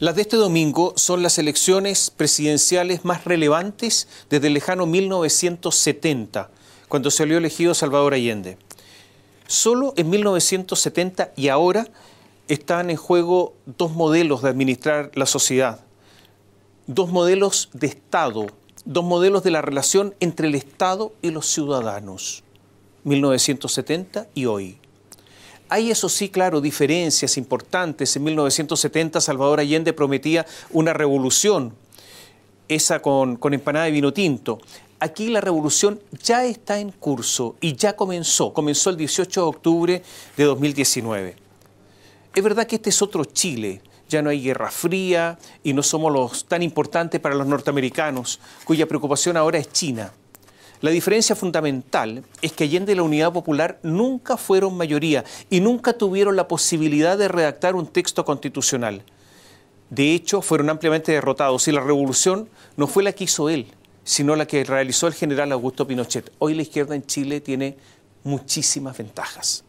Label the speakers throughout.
Speaker 1: Las de este domingo son las elecciones presidenciales más relevantes desde lejano 1970, cuando salió elegido Salvador Allende. Solo en 1970 y ahora están en juego dos modelos de administrar la sociedad, dos modelos de Estado, dos modelos de la relación entre el Estado y los ciudadanos, 1970 y hoy. Hay eso sí, claro, diferencias importantes. En 1970 Salvador Allende prometía una revolución, esa con, empanada de vino tinto aquí la revolución ya está en curso y ya comenzó. Comenzó el 18 de octubre de 2019. Es verdad que este es otro Chile. Ya no hay guerra fría y no somos los tan importantes para los norteamericanos, cuya preocupación ahora es China. La diferencia fundamental es que Allende y la Unidad Popular nunca fueron mayoría y nunca tuvieron la posibilidad de redactar un texto constitucional. De hecho, fueron ampliamente derrotados y la revolución no fue la que hizo él, sino la que realizó el general Augusto Pinochet. Hoy la izquierda en Chile tiene muchísimas ventajas.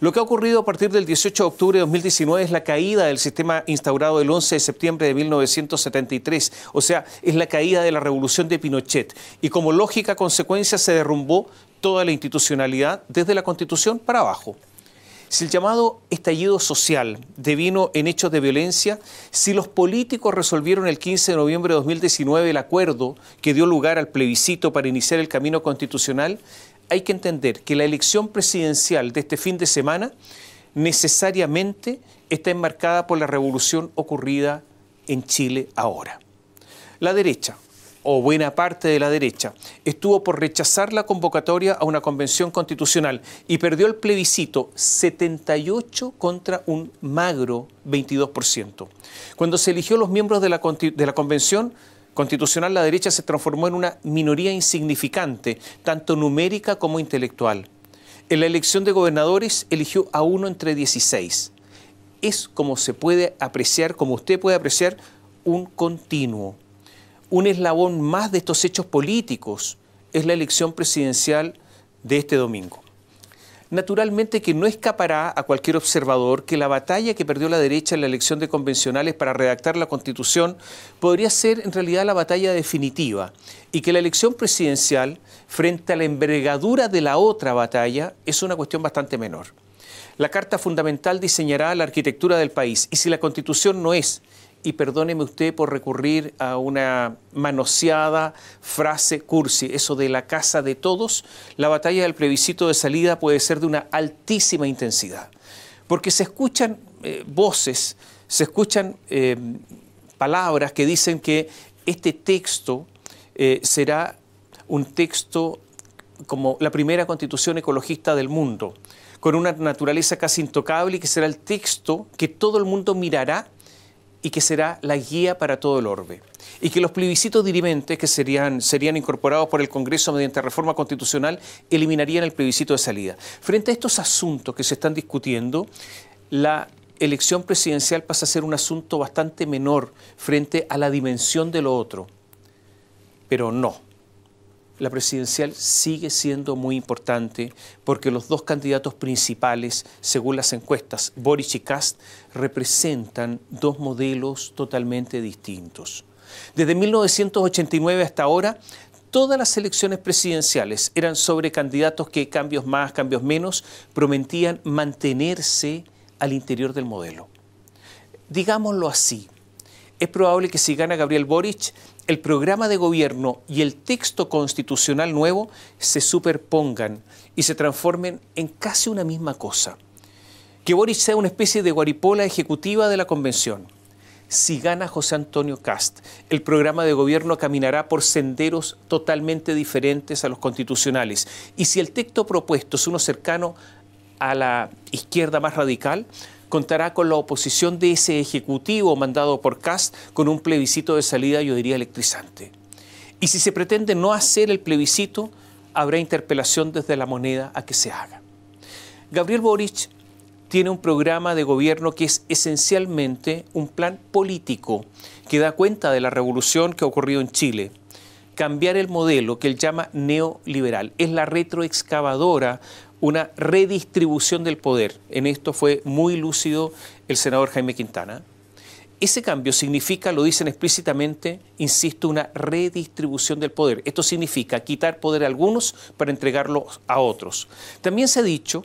Speaker 1: Lo que ha ocurrido a partir del 18 de octubre de 2019 es la caída del sistema instaurado el 11 de septiembre de 1973, o sea, es la caída de la revolución de Pinochet. Y como lógica consecuencia se derrumbó toda la institucionalidad desde la Constitución para abajo. Si el llamado estallido social devino en hechos de violencia, si los políticos resolvieron el 15 de noviembre de 2019 el acuerdo que dio lugar al plebiscito para iniciar el camino constitucional, hay que entender que la elección presidencial de este fin de semana necesariamente está enmarcada por la revolución ocurrida en Chile ahora. La derecha, o buena parte de la derecha, estuvo por rechazar la convocatoria a una convención constitucional y perdió el plebiscito 78 contra un magro 22%. Cuando se eligió los miembros de la, de la convención, constitucional la derecha se transformó en una minoría insignificante, tanto numérica como intelectual. En la elección de gobernadores eligió a uno entre 16. Es como se puede apreciar, como usted puede apreciar, un continuo. Un eslabón más de estos hechos políticos es la elección presidencial de este domingo naturalmente que no escapará a cualquier observador que la batalla que perdió la derecha en la elección de convencionales para redactar la constitución podría ser en realidad la batalla definitiva y que la elección presidencial frente a la envergadura de la otra batalla es una cuestión bastante menor. La Carta Fundamental diseñará la arquitectura del país y si la Constitución no es y perdóneme usted por recurrir a una manoseada frase cursi, eso de la casa de todos, la batalla del plebiscito de salida puede ser de una altísima intensidad, porque se escuchan eh, voces, se escuchan eh, palabras que dicen que este texto eh, será un texto como la primera constitución ecologista del mundo, con una naturaleza casi intocable y que será el texto que todo el mundo mirará y que será la guía para todo el orbe. Y que los plebiscitos dirimentes que serían, serían incorporados por el Congreso mediante reforma constitucional eliminarían el plebiscito de salida. Frente a estos asuntos que se están discutiendo, la elección presidencial pasa a ser un asunto bastante menor frente a la dimensión de lo otro. Pero no, la presidencial sigue siendo muy importante porque los dos candidatos principales, según las encuestas, Boric y Kast, representan dos modelos totalmente distintos. Desde 1989 hasta ahora, todas las elecciones presidenciales eran sobre candidatos que cambios más, cambios menos, prometían mantenerse al interior del modelo. Digámoslo así, es probable que si gana Gabriel Boric, el programa de gobierno y el texto constitucional nuevo se superpongan y se transformen en casi una misma cosa. Que Boris sea una especie de guaripola ejecutiva de la convención. Si gana José Antonio Cast, el programa de gobierno caminará por senderos totalmente diferentes a los constitucionales. Y si el texto propuesto es uno cercano a la izquierda más radical, contará con la oposición de ese Ejecutivo mandado por Cast con un plebiscito de salida, yo diría, electrizante. Y si se pretende no hacer el plebiscito, habrá interpelación desde la moneda a que se haga. Gabriel Boric tiene un programa de gobierno que es esencialmente un plan político que da cuenta de la revolución que ha ocurrido en Chile. Cambiar el modelo que él llama neoliberal. Es la retroexcavadora una redistribución del poder. En esto fue muy lúcido el senador Jaime Quintana. Ese cambio significa, lo dicen explícitamente, insisto, una redistribución del poder. Esto significa quitar poder a algunos para entregarlo a otros. También se ha dicho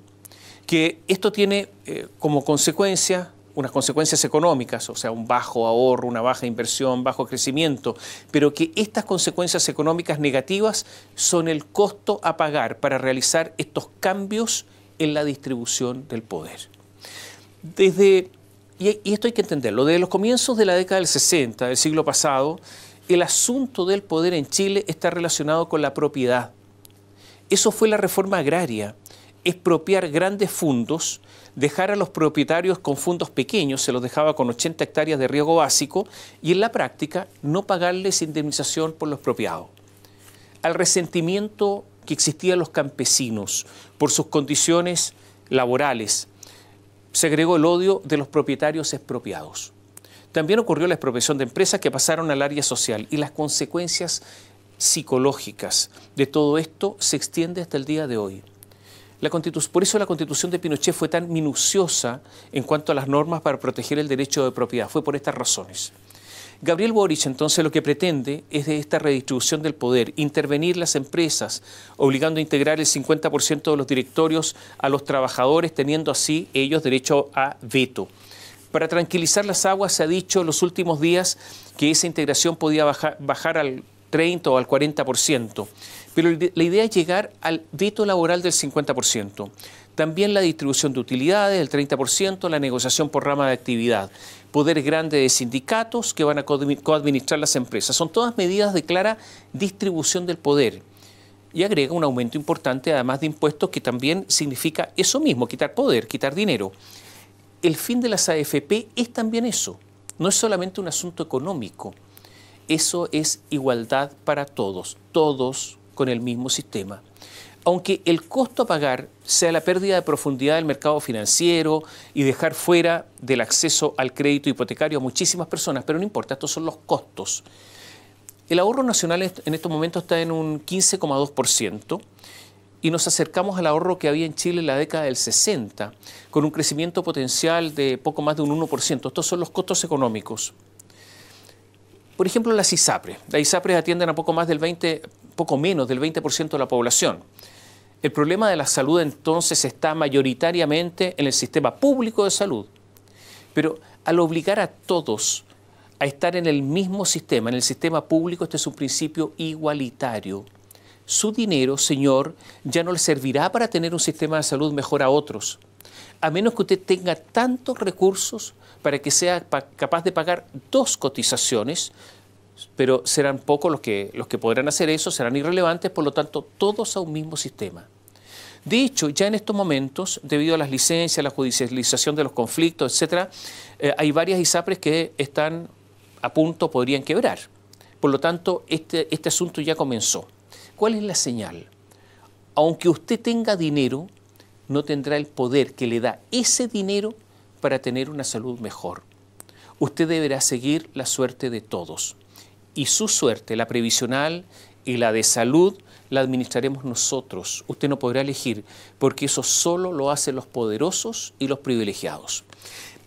Speaker 1: que esto tiene eh, como consecuencia unas consecuencias económicas, o sea, un bajo ahorro, una baja inversión, bajo crecimiento, pero que estas consecuencias económicas negativas son el costo a pagar para realizar estos cambios en la distribución del poder. Desde, y esto hay que entenderlo, desde los comienzos de la década del 60, del siglo pasado, el asunto del poder en Chile está relacionado con la propiedad. Eso fue la reforma agraria expropiar grandes fundos, dejar a los propietarios con fundos pequeños, se los dejaba con 80 hectáreas de riego básico, y en la práctica no pagarles indemnización por los expropiado. Al resentimiento que existía en los campesinos por sus condiciones laborales, se agregó el odio de los propietarios expropiados. También ocurrió la expropiación de empresas que pasaron al área social y las consecuencias psicológicas de todo esto se extiende hasta el día de hoy por eso la constitución de Pinochet fue tan minuciosa en cuanto a las normas para proteger el derecho de propiedad. Fue por estas razones. Gabriel Boric entonces lo que pretende es de esta redistribución del poder, intervenir las empresas, obligando a integrar el 50% de los directorios a los trabajadores, teniendo así ellos derecho a veto. Para tranquilizar las aguas se ha dicho en los últimos días que esa integración podía bajar al 30 o al 40%, pero la idea es llegar al veto laboral del 50%. También la distribución de utilidades del 30%, la negociación por rama de actividad, poder grande de sindicatos que van a coadministrar las empresas. Son todas medidas de clara distribución del poder. Y agrega un aumento importante, además de impuestos, que también significa eso mismo, quitar poder, quitar dinero. El fin de las AFP es también eso, no es solamente un asunto económico eso es igualdad para todos, todos con el mismo sistema. Aunque el costo a pagar sea la pérdida de profundidad del mercado financiero y dejar fuera del acceso al crédito hipotecario a muchísimas personas, pero no importa, estos son los costos. El ahorro nacional en estos momentos está en un 15,2% y nos acercamos al ahorro que había en Chile en la década del 60, con un crecimiento potencial de poco más de un 1%. Estos son los costos económicos. Por ejemplo, las ISAPRES. Las ISAPRES atienden a poco más del 20, poco menos del 20% de la población. El problema de la salud entonces está mayoritariamente en el sistema público de salud. Pero al obligar a todos a estar en el mismo sistema, en el sistema público, este es un principio igualitario. Su dinero, señor, ya no le servirá para tener un sistema de salud mejor a otros a menos que usted tenga tantos recursos para que sea capaz de pagar dos cotizaciones, pero serán pocos los que, los que podrán hacer eso, serán irrelevantes, por lo tanto, todos a un mismo sistema. De hecho, ya en estos momentos, debido a las licencias, la judicialización de los conflictos, etcétera, eh, hay varias ISAPRES que están a punto, podrían quebrar. Por lo tanto, este, este asunto ya comenzó. ¿Cuál es la señal? Aunque usted tenga dinero, no tendrá el poder que le da ese dinero para tener una salud mejor. Usted deberá seguir la suerte de todos. Y su suerte, la previsional y la de salud, la administraremos nosotros. Usted no podrá elegir, porque eso solo lo hacen los poderosos y los privilegiados.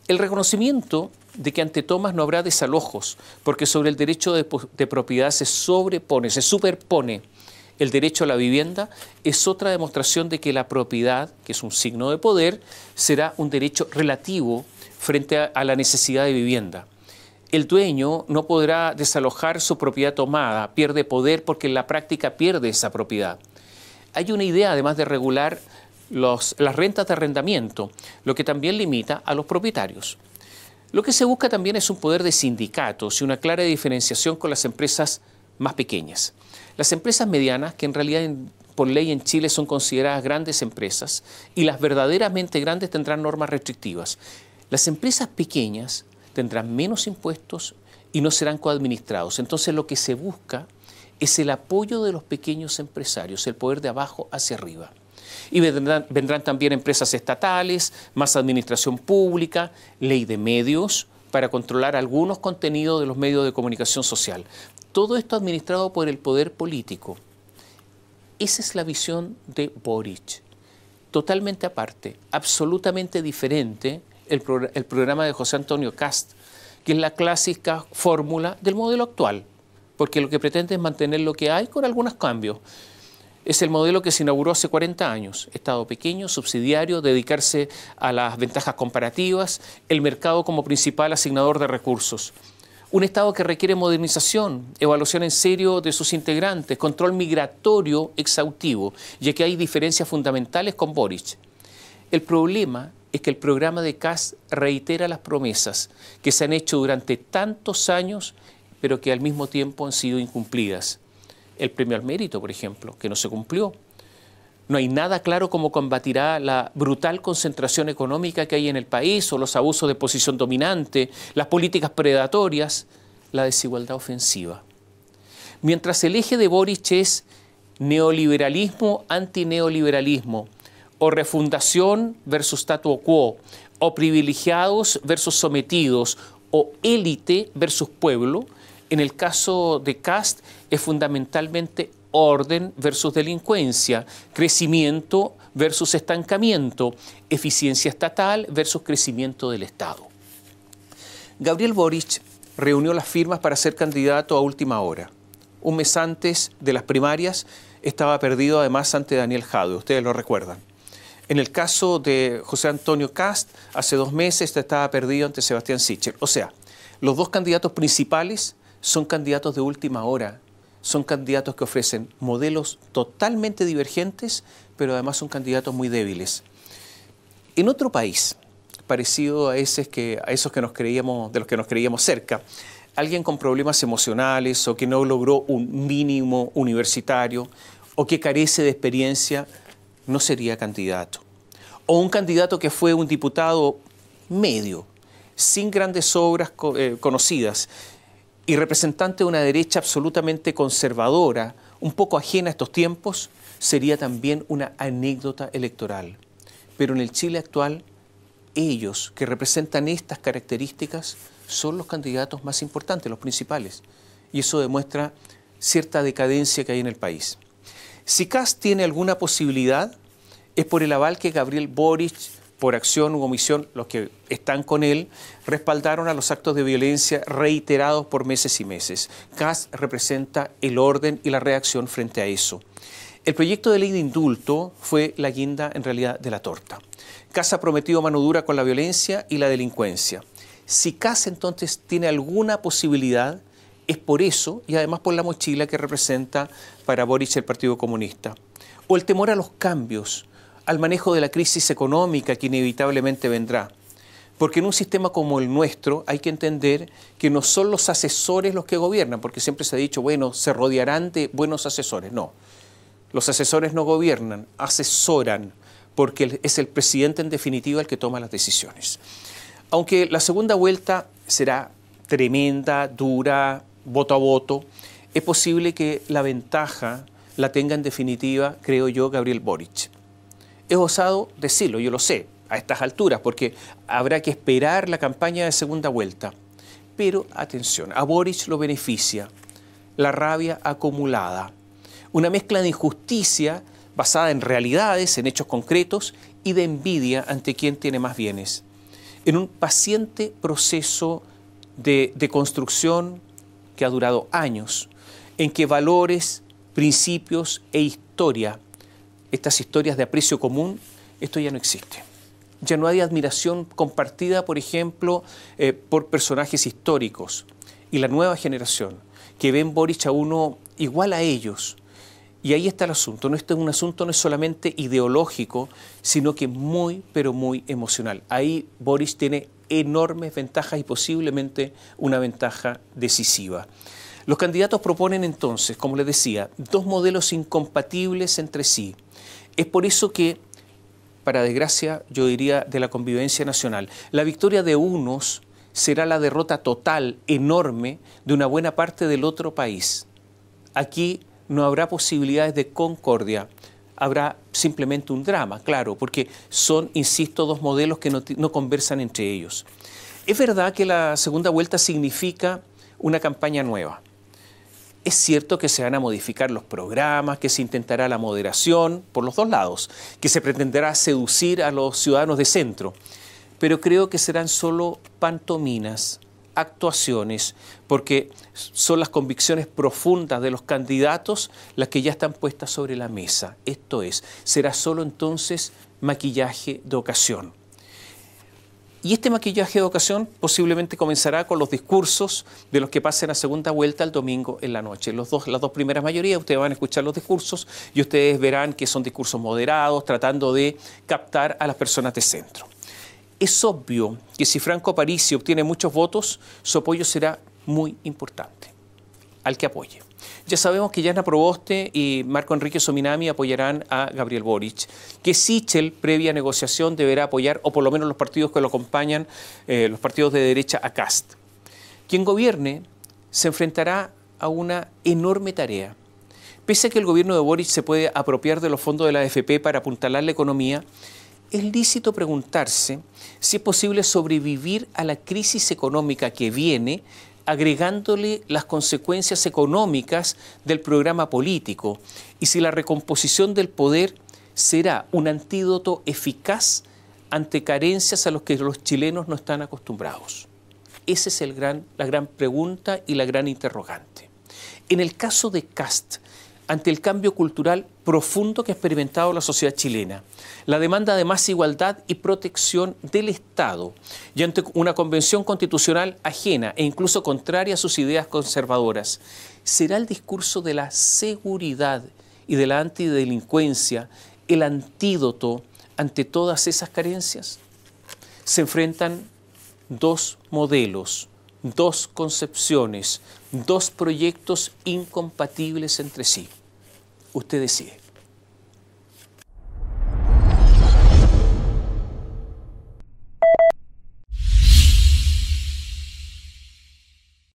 Speaker 1: El reconocimiento de que ante Tomás no habrá desalojos, porque sobre el derecho de propiedad se sobrepone, se superpone el derecho a la vivienda es otra demostración de que la propiedad, que es un signo de poder, será un derecho relativo frente a, la necesidad de vivienda. El dueño no podrá desalojar su propiedad tomada, pierde poder porque en la práctica pierde esa propiedad. Hay una idea, además de regular las rentas de arrendamiento, lo que también limita a los propietarios. Lo que se busca también es un poder de sindicatos y una clara diferenciación con las empresas más pequeñas. Las empresas medianas, que en realidad por ley en Chile son consideradas grandes empresas, y las verdaderamente grandes tendrán normas restrictivas. Las empresas pequeñas tendrán menos impuestos y no serán coadministrados. Entonces lo que se busca es el apoyo de los pequeños empresarios, el poder de abajo hacia arriba. Y vendrán, también empresas estatales, más administración pública, ley de medios para controlar algunos contenidos de los medios de comunicación social. Todo esto administrado por el poder político. Esa es la visión de Boric. Totalmente aparte, absolutamente diferente el, programa de José Antonio Cast, que es la clásica fórmula del modelo actual, porque lo que pretende es mantener lo que hay con algunos cambios. Es el modelo que se inauguró hace 40 años, Estado pequeño, subsidiario, dedicarse a las ventajas comparativas, el mercado como principal asignador de recursos. Un Estado que requiere modernización, evaluación en serio de sus integrantes, control migratorio exhaustivo, ya que hay diferencias fundamentales con Boric. El problema es que el programa de CAS reitera las promesas que se han hecho durante tantos años, pero que al mismo tiempo han sido incumplidas. El premio al mérito, por ejemplo, que no se cumplió no hay nada claro cómo combatirá la brutal concentración económica que hay en el país o los abusos de posición dominante, las políticas predatorias, la desigualdad ofensiva. Mientras el eje de Boric es neoliberalismo, antineoliberalismo, o refundación versus statu quo, o privilegiados versus sometidos, o élite versus pueblo, en el caso de Cast es fundamentalmente orden versus delincuencia, crecimiento versus estancamiento, eficiencia estatal versus crecimiento del Estado. Gabriel Boric reunió las firmas para ser candidato a última hora. Un mes antes de las primarias estaba perdido además ante Daniel Jade. ustedes lo recuerdan. En el caso de José Antonio Cast, hace dos meses estaba perdido ante Sebastián Sichel. O sea, los dos candidatos principales son candidatos de última hora son candidatos que ofrecen modelos totalmente divergentes, pero además son candidatos muy débiles. En otro país, parecido a, ese que, a esos que nos creíamos, de los que nos creíamos cerca, alguien con problemas emocionales o que no logró un mínimo universitario o que carece de experiencia, no sería candidato. O un candidato que fue un diputado medio, sin grandes obras eh, conocidas, y representante de una derecha absolutamente conservadora, un poco ajena a estos tiempos, sería también una anécdota electoral. Pero en el Chile actual, ellos que representan estas características son los candidatos más importantes, los principales. Y eso demuestra cierta decadencia que hay en el país. Si Cas tiene alguna posibilidad, es por el aval que Gabriel Boric por acción u omisión, los que están con él, respaldaron a los actos de violencia reiterados por meses y meses. CAS representa el orden y la reacción frente a eso. El proyecto de ley de indulto fue la guinda, en realidad, de la torta. CAS ha prometido mano dura con la violencia y la delincuencia. Si CAS entonces tiene alguna posibilidad, es por eso y además por la mochila que representa para Boris el Partido Comunista. O el temor a los cambios, al manejo de la crisis económica que inevitablemente vendrá. Porque en un sistema como el nuestro hay que entender que no son los asesores los que gobiernan, porque siempre se ha dicho, bueno, se rodearán de buenos asesores. No, los asesores no gobiernan, asesoran, porque es el presidente en definitiva el que toma las decisiones. Aunque la segunda vuelta será tremenda, dura, voto a voto, es posible que la ventaja la tenga en definitiva, creo yo, Gabriel Boric. Es osado decirlo, yo lo sé, a estas alturas, porque habrá que esperar la campaña de segunda vuelta. Pero atención, a Boric lo beneficia la rabia acumulada, una mezcla de injusticia basada en realidades, en hechos concretos, y de envidia ante quien tiene más bienes, en un paciente proceso de, de construcción que ha durado años, en que valores, principios e historia estas historias de aprecio común, esto ya no existe. Ya no hay admiración compartida, por ejemplo, eh, por personajes históricos. Y la nueva generación, que ven Boric a uno igual a ellos. Y ahí está el asunto. No este es un asunto no es solamente ideológico, sino que muy, pero muy emocional. Ahí Boris tiene enormes ventajas y posiblemente una ventaja decisiva. Los candidatos proponen entonces, como les decía, dos modelos incompatibles entre sí. Es por eso que, para desgracia, yo diría, de la convivencia nacional, la victoria de unos será la derrota total, enorme, de una buena parte del otro país. Aquí no habrá posibilidades de concordia, habrá simplemente un drama, claro, porque son, insisto, dos modelos que no, no conversan entre ellos. Es verdad que la segunda vuelta significa una campaña nueva. Es cierto que se van a modificar los programas, que se intentará la moderación por los dos lados, que se pretenderá seducir a los ciudadanos de centro, pero creo que serán solo pantominas, actuaciones, porque son las convicciones profundas de los candidatos las que ya están puestas sobre la mesa. Esto es, será solo entonces maquillaje de ocasión. Y este maquillaje de ocasión posiblemente comenzará con los discursos de los que pasen a segunda vuelta el domingo en la noche. Los dos, las dos primeras mayorías, ustedes van a escuchar los discursos y ustedes verán que son discursos moderados, tratando de captar a las personas de centro. Es obvio que si Franco Parisi obtiene muchos votos, su apoyo será muy importante al que apoye. Ya sabemos que Yana Proboste y Marco Enrique Sominami apoyarán a Gabriel Boric. Que Sichel, previa negociación, deberá apoyar, o por lo menos los partidos que lo acompañan, eh, los partidos de derecha a Cast. Quien gobierne se enfrentará a una enorme tarea. Pese a que el gobierno de Boric se puede apropiar de los fondos de la AFP para apuntalar la economía, es lícito preguntarse si es posible sobrevivir a la crisis económica que viene agregándole las consecuencias económicas del programa político y si la recomposición del poder será un antídoto eficaz ante carencias a los que los chilenos no están acostumbrados. Esa es la gran pregunta y la gran interrogante. En el caso de Cast, ante el cambio cultural profundo que ha experimentado la sociedad chilena, la demanda de más igualdad y protección del Estado, y ante una convención constitucional ajena e incluso contraria a sus ideas conservadoras, será el discurso de la seguridad y de la antidelincuencia el antídoto ante todas esas carencias? Se enfrentan dos modelos dos concepciones, dos proyectos incompatibles entre sí. Usted decide.